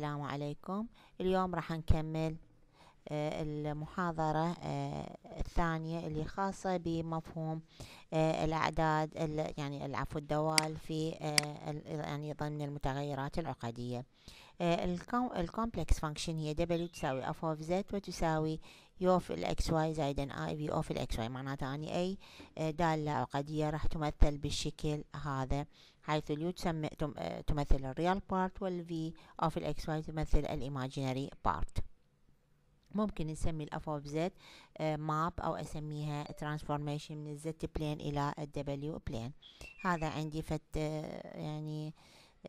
السلام عليكم اليوم راح نكمل آه، المحاضرة آه، الثانية اللي خاصة بمفهوم آه، الأعداد يعني العفو الدوال في يعني ضمن المتغيرات العقدية الكومبلكس فانكشن هي دبل تساوي اف اوف زد وتساوي يو في الإكس واي زائدا اي V اوف الإكس واي معناته أني يعني أي دالة عقدية راح تمثل بالشكل هذا حيث اليو تسمي آه، تمثل الريال بارت والفي اوف الاكس واي تمثل الايماجينري بارت ممكن نسمي الاف اوف زد ماب او اسميها ترانسفورميشن من الزد بلين الى الدبليو بلين هذا عندي فت آه، يعني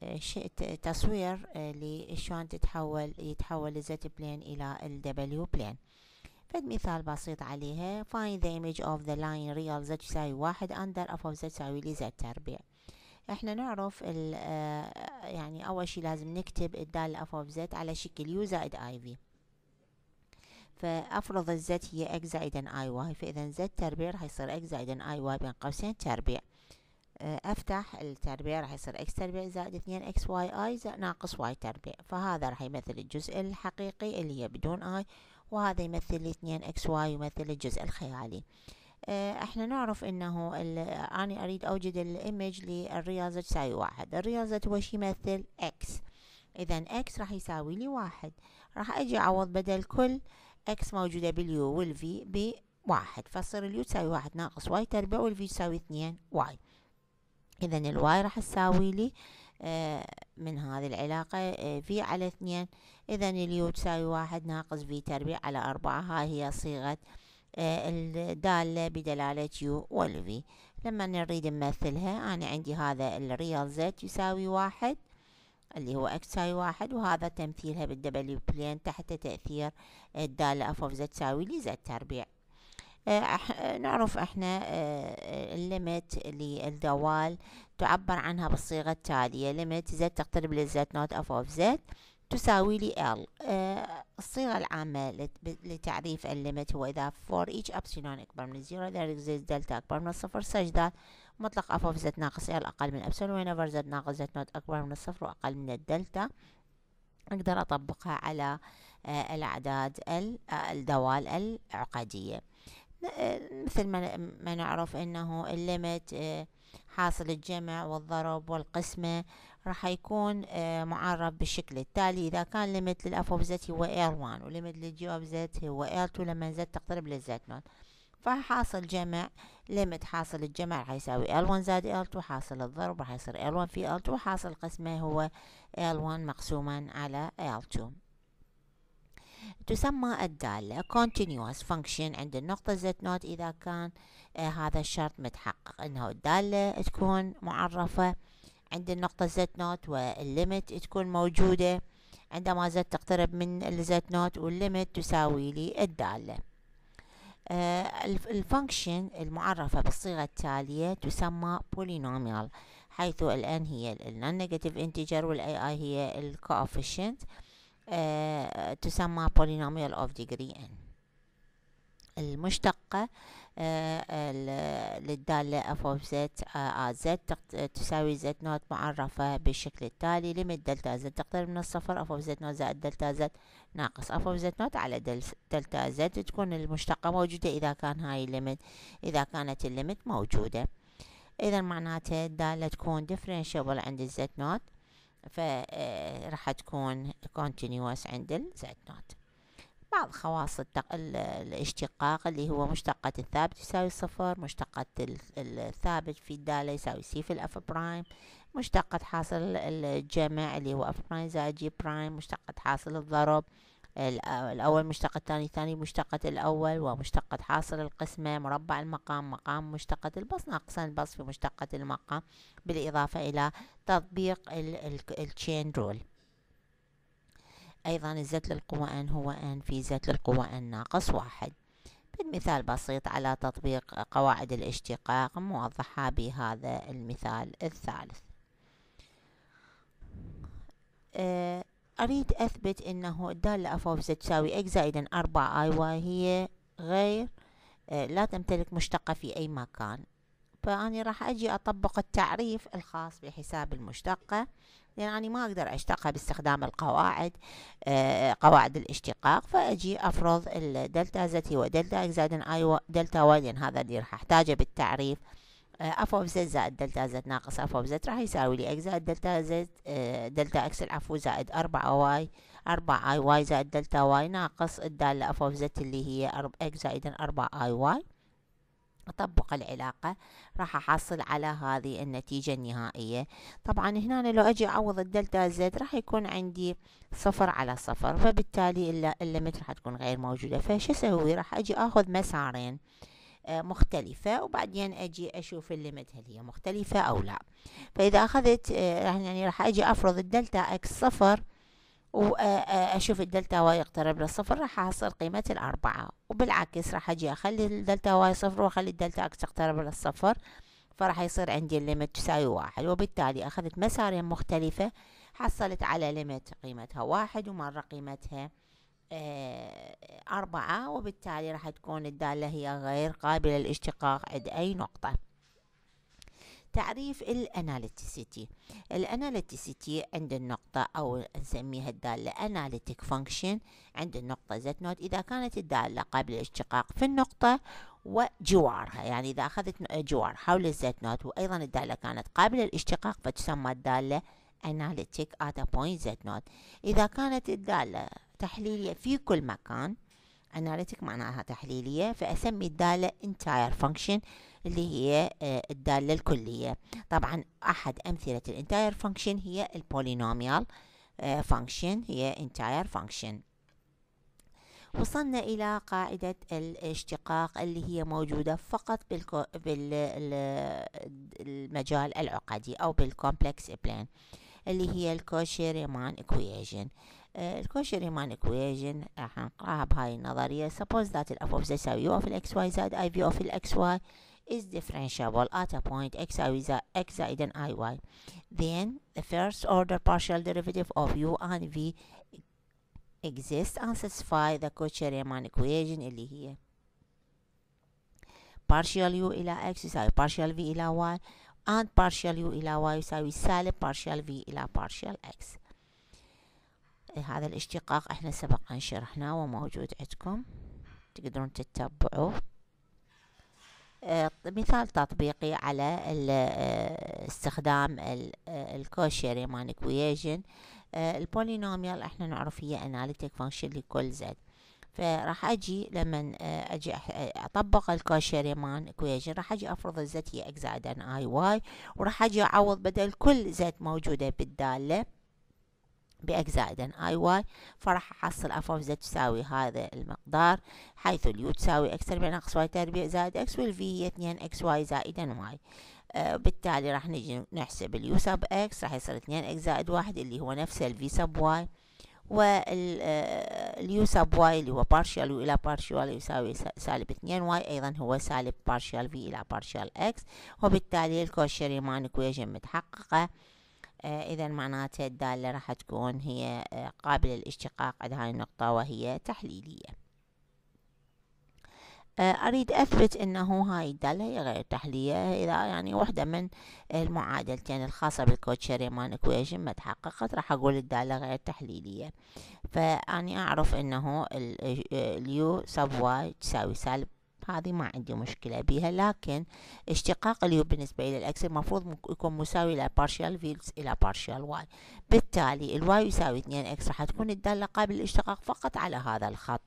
آه، تصوير لشلون تتحول يتحول الزد بلين الى الدبليو بلين فد مثال بسيط عليها find the image of the line real z تساوي واحد under f of z تساوي لي z تربيع احنا نعرف ال آه، يعني اول شي لازم نكتب الدالة اف اوف زد على شكل يو زائد اي في فافرض الزد هي اكس زائد اي واي فاذا زد تربيع راح يصير اكس زائد اي واي بين قوسين تربيع آه، افتح التربيع راح يصير اكس تربيع زائد اثنين اكس واي اي ناقص واي تربيع فهذا راح يمثل الجزء الحقيقي اللي هي بدون اي وهذا يمثل اثنين اكس واي يمثل الجزء الخيالي آه، احنا نعرف انه انا اريد اوجد الايمج للرياضة تساوي واحد الرياضة هو شي يمثل اكس اذا اكس راح يساوي لي واحد راح اجي اعوض بدل كل اكس موجودة باليو والفي بواحد فصير اليو تساوي واحد ناقص واي تربيع والفي تساوي اثنين واي اذا الواي راح تساوي لي آه، من هذه العلاقة في آه، على اثنين اذا اليو تساوي واحد ناقص في تربيع على اربعة هاي هي صيغة آه، الدالة بدلالة يو والفي لما نريد نمثلها أنا عندي هذا الريال زد يساوي واحد اللي هو اكس ساوي واحد وهذا تمثيلها بالدبليو بلين تحت تأثير الدالة اف اوف زد تساوي لي زد تربيع آه، أح نعرف احنا الليمت آه، للدوال تعبر عنها بالصيغة التالية ليمت زد تقترب للزد نوت اف اوف زد تساوي لي ال الصيغة العامة لتعريف الليمت هو إذا for each epsilon يعني أكبر من زيرو there exists دلتا أكبر من الصفر such that مطلق أف زد ناقص l أقل من epsilon whenever زد ناقص زد نوت أكبر من الصفر وأقل من الدلتا أقدر أطبقها على آه، الأعداد آه، الدوال العقدية آه، مثل ما نعرف أنه الليمت حاصل الجمع والضرب والقسمة راح يكون آه، معرف بالشكل التالي إذا كان ليميت للأف أوف زد هو ار 1 وليميت للجي أوف زد هو ار 2 لما زد تقترب للزد نوت فحاصل جمع ليميت حاصل الجمع راح يساوي L1 زائد L2 حاصل الضرب راح يصير L1 في L2 حاصل قسمه هو L1 مقسوما على L2 تسمى الدالة continuous function عند النقطة z نوت إذا كان آه هذا الشرط متحقق إنه الدالة تكون معرفة آه عند النقطة Z نوت والليمت تكون موجودة عندما زت تقترب من الزت نوت والليمت تساوي لي الدالة آه الفانكشن المعرفة بالصيغة التالية تسمى polynomial حيث الان هي النون نيجاتيف انتجر والاي اي هي الكوفيشنت آه، تسمى بولينوميال اوف ديجري n المشتقة للدالة اف اوف زد ا تساوي زد نوت معرفة بالشكل التالي ليميت دلتا z تقدر من الصفر اف اوف زد نوت زائد دلتا زد ناقص اف اوف زد نوت على دلتا z تكون المشتقة موجودة اذا كان هاي الليمت اذا كانت الليمت موجودة اذا معناته الدالة تكون differentiable عند الزد نوت فراح آه، تكون continuous عند الزد نوت بعض خواص الاشتقاق اللي هو مشتقة الثابت يساوي صفر مشتقة الثابت في الدالة يساوي سي في الأف برايم مشتقة حاصل الجمع اللي هو أف برايم زائد جي برايم مشتقة حاصل الضرب الأول مشتقة الثاني ثاني مشتقة الأول ومشتقة حاصل القسمة مربع المقام مقام مشتقة البص ناقصا البص في مشتقة المقام بالإضافة إلى تطبيق التشين رول أيضا الزت أن هو N في زت أن ناقص واحد بالمثال بسيط على تطبيق قواعد الاشتقاق موضحة بهذا المثال الثالث آه، أريد أثبت أنه الدالة فوق زد تساوي x زائدا 4i هي غير آه، لا تمتلك مشتقة في أي مكان فأني راح أجي أطبق التعريف الخاص بحساب المشتقة لأن يعني أنا ما أقدر أشتقها باستخدام القواعد آه، قواعد الاشتقاق فأجي أفرض الدلتا زد هو دلتا إكس زائد أي دلتا واي لأن هذا اللي راح أحتاجه بالتعريف اف اوف زد زائد دلتا زد ناقص اف اوف زد راح يساوي لي اكس زائد دلتا زد دلتا اكس العفو زائد أربعة واي أربعة اي واي زائد دلتا واي ناقص الدالة اف اوف زد اللي هي اكس زائد أربعة اي واي أطبق العلاقة راح أحصل على هذه النتيجة النهائية طبعا هنا لو أجي أعوض الدلتا زد راح يكون عندي صفر على صفر فبالتالي الليمت راح تكون غير موجودة فش أسوي راح أجي أخذ مسارين آه، مختلفة وبعدين أجي أشوف الليمت هل هي مختلفة أو لا فإذا أخذت آه، يعني راح أجي أفرض الدلتا إكس صفر واشوف الدلتا واي يقترب للصفر راح احصل قيمة الاربعة وبالعكس راح اجي اخلي الدلتا واي صفر واخلي الدلتا اكس تقترب للصفر فراح يصير عندي الليمت تساوي واحد وبالتالي اخذت مسارين مختلفة حصلت على ليمت قيمتها واحد ومرة قيمتها آه، أربعة وبالتالي راح تكون الدالة هي غير قابلة للاشتقاق عند أي نقطة تعريف الاناليتيسيتي الاناليتيسيتي عند النقطة أو نسميها الدالة analytic function عند النقطة زد نوت إذا كانت الدالة قبل الاشتقاق في النقطة وجوارها يعني إذا أخذت جوار حول الزد نوت وأيضا الدالة كانت قبل الاشتقاق فتسمى الدالة analytic at a point z نوت إذا كانت الدالة تحليلية في كل مكان analytic معناها تحليلية فأسمي الدالة entire function اللي هي آه، الدالة الكلية طبعا أحد أمثلة ال entire function هي البولينوميال آه، function هي entire function وصلنا إلى قاعدة الاشتقاق اللي هي موجودة فقط بالمجال العقدي أو بالكومبلكس بلان اللي هي الكوشي ريمان equation الكوشير ريمان equation هنقراها بهاي النظرية suppose that ال f of z يساوي u of ال x y زائد i v of ال x y is differentiable at a point x زائد x i y then the first order partial derivative of u and v exists and satisfy the Cauchy-Riemann equation اللي هي partial u إلى x يساوي partial v إلى y and partial u إلى y يساوي سالب partial v إلى partial x هذا الاشتقاق احنا سبقا شرحناه وموجود عندكم تقدرون تتبعوه اه مثال تطبيقي على آه، استخدام الكوشيري آه، مان اكويجن آه، البولينوميال احنا نعرف هي اناليتيك فانكشن لكل زد فراح اجي لما اجي اطبق الكوشيريمان كويجن راح اجي افرض الزت هي اكزايد ان اي واي وراح اجي اعوض بدل كل زت موجوده بالداله بإكس زائدا I y فراح احصل f of z تساوي هذا المقدار حيث ال u تساوي x تربيع ناقص y تربيع زائد x وال v هي 2 x y زائد y آه بالتالي راح نجي نحسب ال u sub x راح يصير 2 x زائد 1 اللي هو نفس ال v sub y وال آه، u sub y اللي هو partial u الى partial يساوي سالب 2 y ايضا هو سالب partial v الى partial x وبالتالي الكوشريمان اكويجن متحققه آه، إذا معناته الدالة راح تكون هي آه، قابلة للاشتقاق عند هاي النقطة وهي تحليلية آه، أريد أثبت أنه هاي الدالة هي غير تحليلية إذا يعني وحدة من المعادلتين الخاصة بالكوتشي ريمان إكويشن ما تحققت راح أقول الدالة غير تحليلية فأني أعرف أنه اليو سب واي تساوي سالب هذه ما عندي مشكلة بها لكن اشتقاق اليو بالنسبة إلى الأكس المفروض يكون مساوي إلى partial v إلى partial y بالتالي الواي يساوي 2x راح تكون الدالة قابلة للاشتقاق فقط على هذا الخط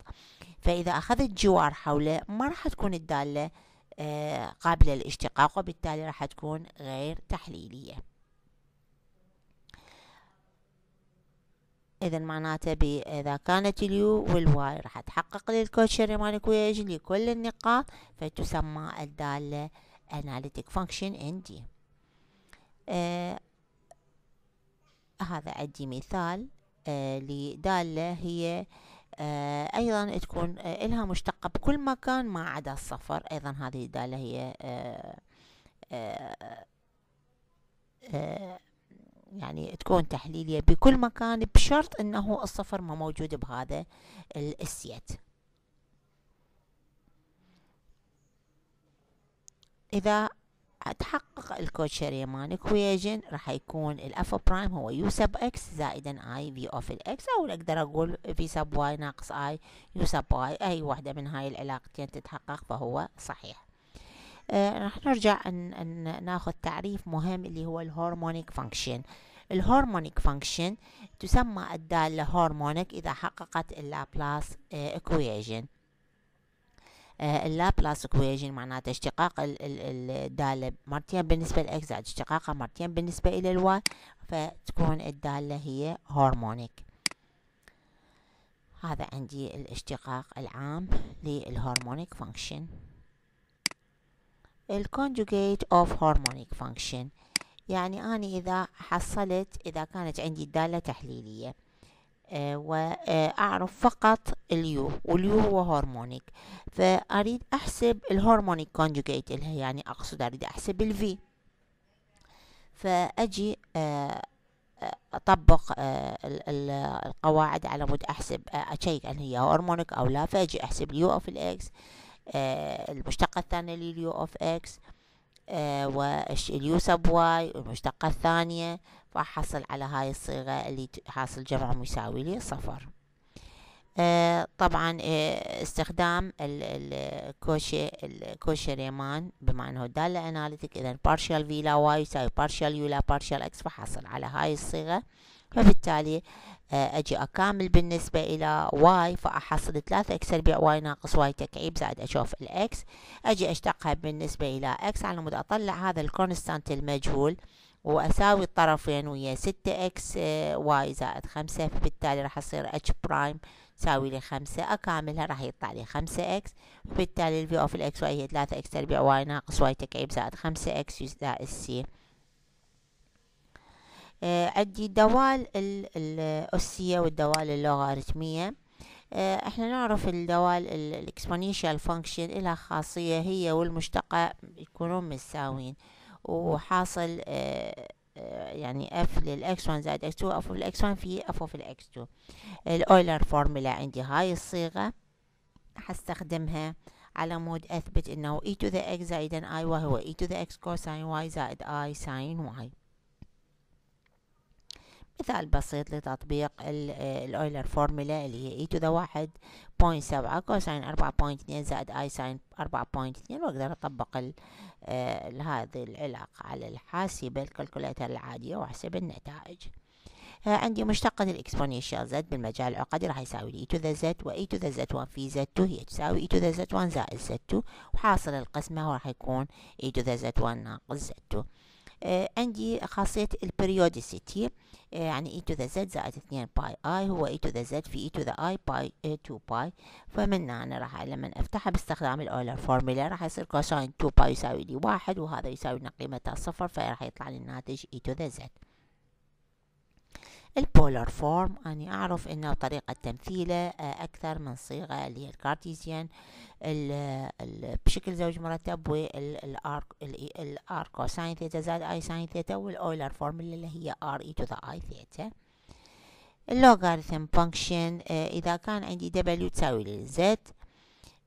فإذا أخذت جوار حوله ما راح تكون الدالة آه، قابلة للاشتقاق وبالتالي راح تكون غير تحليلية اذا معناته اذا كانت اليو والواي راح تحقق للكوتشري مالكويج لكل النقاط فتسمى الدالة analytic function in D آه هذا عندي مثال آه لدالة هي آه أيضا تكون آه لها مشتقة بكل مكان ما عدا الصفر أيضا هذه الدالة هي آه آه آه يعني تكون تحليلية بكل مكان بشرط انه الصفر ما موجود بهذا السيت اذا تحقق الكوتشيري مان كويجن راح يكون الاف برايم هو يو سب اكس زائدا اي في اوف الاكس او اقدر اقول في سب واي ناقص اي يو سب واي اي واحدة من هاي العلاقتين تتحقق فهو صحيح آه، راح نرجع أن, أن ناخذ تعريف مهم اللي هو الهرمونيك فانكشن الهرمونيك فانكشن تسمى الدالة هرمونيك إذا حققت اللابلاس اكويجن اللابلاس اكويجن معناته اشتقاق الدالة مرتين بالنسبة للإكس زائد اشتقاقها مرتين بالنسبة إلى الواي فتكون الدالة هي هرمونيك هذا عندي الاشتقاق العام للهرمونيك فانكشن الكونجوجيت اوف هارمونيك فانكشن يعني أنا إذا حصلت إذا كانت عندي الدالة تحليلية آه، وأعرف آه، فقط اليو واليو هو هرمونيك فأريد أحسب الهرمونيك كونجوجيت لها يعني أقصد أريد أحسب الفي فأجي آه، اطبق القواعد على مود احسب اشيك هل هي هرمونيك او لا فاجي احسب اليو اوف الاكس آه، المشتقة الثانية لليو آه، اوف اكس اليو سب واي المشتقة الثانية راح حصل على هاي الصيغة اللي حاصل جمع مساوي لي صفر آه، طبعا استخدام الكوشي الكوشي ريمان بما انه دالة اناليتيك اذا بارشال في لا واي يساوي بارشال يو لا بارشال اكس فحصل على هاي الصيغة فبالتالي آه، اجي اكامل بالنسبة الى واي فاحصل 3 اكس تربيع واي ناقص واي تكعيب زائد اشوف الاكس اجي اشتقها بالنسبة الى اكس على مود اطلع هذا الكونستانت المجهول واساوي الطرفين ويا 6 اكس آه، واي زائد 5 فبالتالي راح اصير اتش برايم تساوي لي 5 اكاملها راح يطلع لي 5 اكس وبالتالي الفي اوف الاكس واي هي 3 اكس تربيع واي ناقص واي تكعيب زائد 5 اكس يساوي السي آه، عندي دوال الأسية والدوال اللوغاريتمية آه، احنا نعرف الدوال الاكسبونينشال فانكشن لها خاصية هي والمشتقة يكونون متساويين وحاصل آه، يعني اف للاكس 1 زائد اكس 2 اف اوف الاكس 1 في اف اوف الاكس 2 الاويلر فورمولا عندي هاي الصيغة حستخدمها على مود اثبت انه e to the x زائدا i وهو اي تو ذا اكس كوساين واي زائد اي ساين واي مثال بسيط لتطبيق آه، الأويلر فورمولا اللي هي اي ذا واحد بوينت سبعة كوساين أربعة بوينت اثنين زائد اي ساين أربعة بوينت اثنين وأقدر أطبق آه، هذه العلاقة على الحاسبة الكالكوليتر العادية وأحسب النتائج آه، عندي مشتقة الإكسبونيشال زد بالمجال العقدي راح يساوي لي تو e to the z و e to زد 1 في زد 2 هي تساوي إي تو ذا زد 1 زايد زد z2 وحاصل القسمة راح يكون إي تو ذا زد 1 ناقص زد 2 آه، عندي خاصية البريوديسيتي آه، يعني e to the z زائد 2 باي i هو e to the z في e to the i باي 2 آه، باي فمن هنا راح لما افتحها باستخدام الاولر فورمولا راح يصير كوساين 2 باي يساوي لي 1 وهذا يساوي لنا قيمتها صفر فراح يطلع لي الناتج e to the z البولار فورم أني أعرف أنه طريقة تمثيله آه، أكثر من صيغة اللي هي الكارتيزيان بشكل زوج مرتب والآر ساين ثيتا زائد آي ساين ثيتا والأولر فورم اللي هي آر إي تو ذا آي ثيتا اللوغاريثم فانكشن إذا كان عندي دبليو تساوي للزد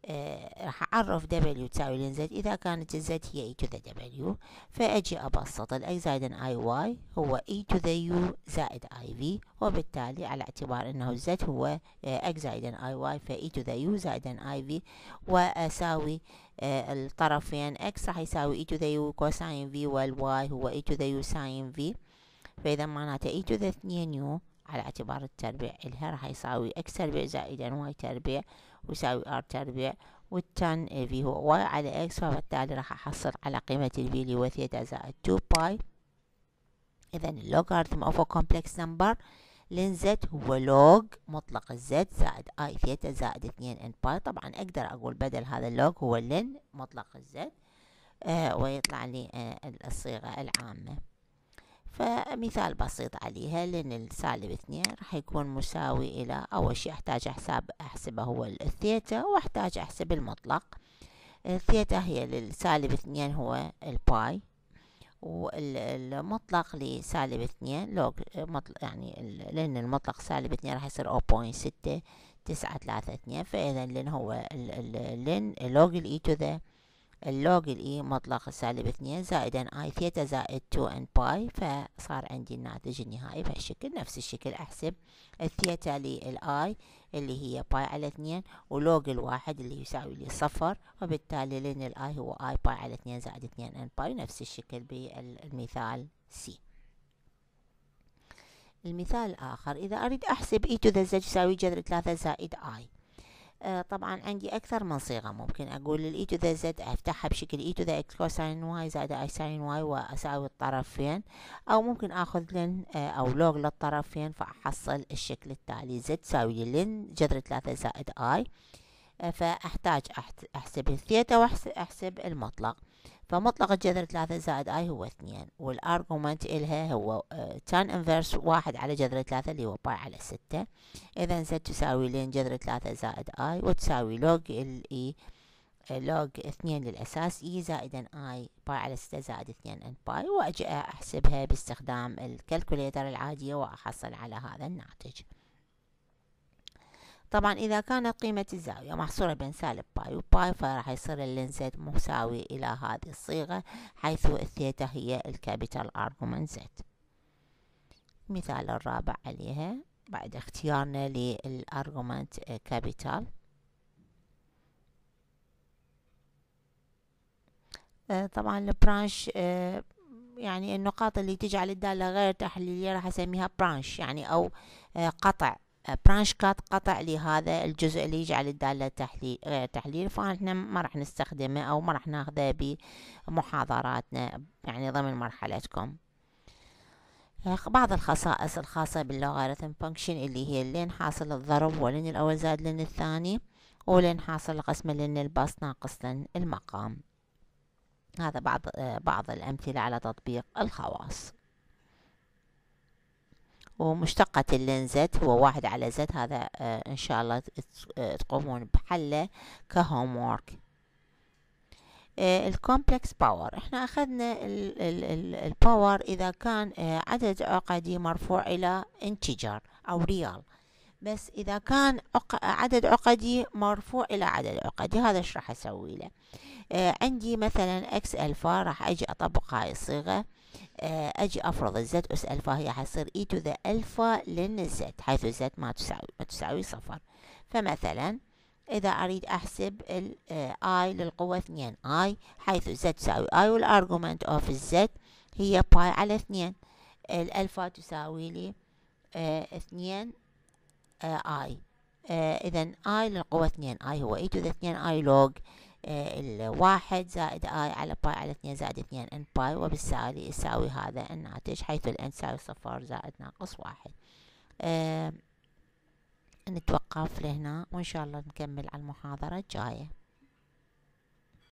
آه، راح أعرف W تساوي لين Z إذا كانت Z هي E to the W فأجي أبسط ال X زائد اي واي هو E to the U زائد اي في وبالتالي على اعتبار أنه Z هو آه، X زائد اي واي فاي تو to the U زائد I وأساوي آه، الطرفين X راح يساوي E to the U كوساين V والواي هو E to the U ساين V فإذا معناته E to the 2 U على اعتبار التربيع إلها راح يساوي X تربيع زائد Y تربيع يساوي ار تربيع والتان في هو واي على اكس فبالتالي راح احصل على قيمة ال في اللي هو ثيتا زائد 2 باي اذا اللوغارثم اوف كومبلكس نمبر زد هو لوج مطلق الزد زائد اي ثيتا زائد 2 ان باي طبعا اقدر اقول بدل هذا اللوج هو لن مطلق الزد آه ويطلع لي آه الصيغة العامة فمثال بسيط عليها لأن السالب اثنين راح يكون مساوي إلى أول شيء أحتاج أحسب أحسبه هو الثيتا وأحتاج أحسب المطلق الثيتا هي للسالب اثنين هو الباي والمطلق لسالب اثنين لوج مطلق يعني لأن المطلق سالب اثنين راح يصير أو ستة تسعة اثنين فإذا لأن هو لن لوج الإي تو ذا اللوج الإي مطلق سالب اثنين زائدا آي ثيتا زائد تو ان باي فصار عندي الناتج النهائي بهالشكل نفس الشكل أحسب الثيتا للآي اللي هي باي على اثنين ولوج الواحد اللي يساوي لي صفر وبالتالي لأن الآي هو آي باي على اثنين زائد اثنين ان باي نفس الشكل بالمثال سي المثال الآخر إذا أريد أحسب إي تو ذا زج يساوي جذر ثلاثة زائد آي آه، طبعا عندي أكثر من صيغة ممكن أقول الاي تو ذا زد أفتحها بشكل إي تو ذا إكس كوساين واي زائد أي ساين واي وأساوي الطرفين أو ممكن آخذ لن آه، أو لوج للطرفين فأحصل الشكل التالي زد تساوي لن جذر ثلاثة زائد أي آه، فأحتاج أحسب الثيتا وأحسب المطلق فمطلق الجذر ثلاثة زائد اي هو اثنين والارجومنت الها هو تان آه، انفرس واحد على جذر ثلاثة اللي هو باي على ستة اذا زد تساوي لين جذر ثلاثة زائد اي وتساوي لوج الاي لوج اثنين للاساس اي e زائدا اي باي على ستة زائد اثنين ان باي واجي احسبها باستخدام الكالكوليتر العادية واحصل على هذا الناتج طبعا إذا كانت قيمة الزاوية محصورة بين سالب باي وباي فراح يصير اللينزد مساوي إلى هذه الصيغة حيث الثيتا هي الكابيتال أرجومنت زد المثال الرابع عليها بعد اختيارنا للأرجومنت آه، كابيتال طبعا البرانش آه، يعني النقاط اللي تجعل الدالة غير تحليلية راح أسميها برانش يعني أو آه، قطع برانش كات قطع لهذا الجزء اللي يجعل الدالة تحليل, آه، تحليل فاحنا ما راح نستخدمه أو ما راح ناخذه بمحاضراتنا يعني ضمن مرحلتكم آه، بعض الخصائص الخاصة باللوغاريتم فانكشن اللي هي لين حاصل الضرب ولين الأول زائد لين الثاني ولين حاصل القسمة لين الباص ناقص لين المقام هذا بعض آه، بعض الأمثلة على تطبيق الخواص ومشتقة زد هو واحد على زد هذا آه، إن شاء الله آه، تقومون بحله كهوم وورك آه، الكومبلكس باور احنا اخذنا الباور اذا كان عدد عقدي مرفوع الى انتجر او ريال بس اذا كان عدد عقدي مرفوع الى عدد عقدي هذا ايش راح اسوي له عندي مثلا اكس الفا راح اجي اطبق هاي الصيغه آه، أجي أفرض الزد أس ألفا هي حيصير إي تو ذا ألفا الزد حيث الزد ما تساوي ما تساوي صفر فمثلا إذا أريد أحسب ال اي آه، للقوة اثنين اي حيث الزد تساوي اي والأرجومنت أوف الزد هي باي على اثنين الألفا تساوي لي آه، اثنين اي إذا اي للقوة اثنين اي هو إي تو ذا اثنين اي لوج الواحد زائد اي على باي على اثنين زائد اثنين ان باي وبالتالي يساوي هذا الناتج حيث الان تساوي صفر زائد ناقص واحد نتوقف لهنا وان شاء الله نكمل على المحاضرة الجاية